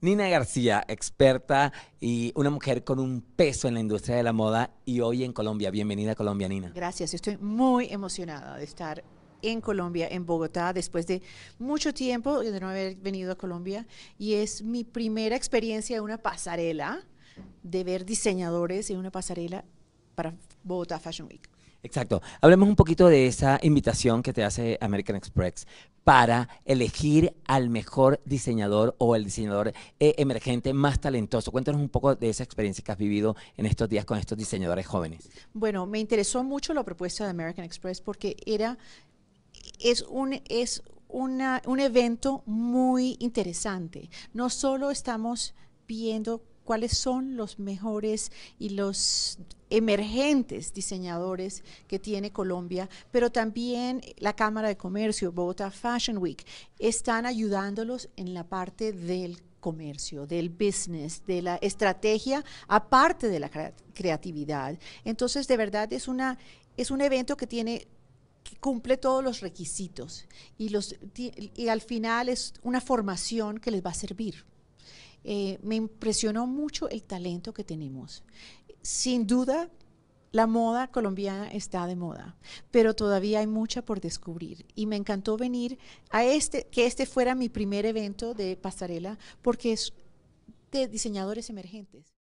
Nina García, experta y una mujer con un peso en la industria de la moda y hoy en Colombia. Bienvenida a Colombia, Nina. Gracias, estoy muy emocionada de estar en Colombia, en Bogotá, después de mucho tiempo de no haber venido a Colombia y es mi primera experiencia de una pasarela, de ver diseñadores en una pasarela para Bogotá Fashion Week. Exacto. Hablemos un poquito de esa invitación que te hace American Express para elegir al mejor diseñador o el diseñador eh, emergente más talentoso. Cuéntanos un poco de esa experiencia que has vivido en estos días con estos diseñadores jóvenes. Bueno, me interesó mucho la propuesta de American Express porque era es un es una, un evento muy interesante. No solo estamos viendo cuáles son los mejores y los emergentes diseñadores que tiene Colombia, pero también la Cámara de Comercio, Bogotá Fashion Week, están ayudándolos en la parte del comercio, del business, de la estrategia, aparte de la creatividad. Entonces, de verdad, es, una, es un evento que tiene cumple todos los requisitos y, los, y al final es una formación que les va a servir. Eh, me impresionó mucho el talento que tenemos. Sin duda, la moda colombiana está de moda, pero todavía hay mucha por descubrir. Y me encantó venir a este, que este fuera mi primer evento de pasarela, porque es de diseñadores emergentes.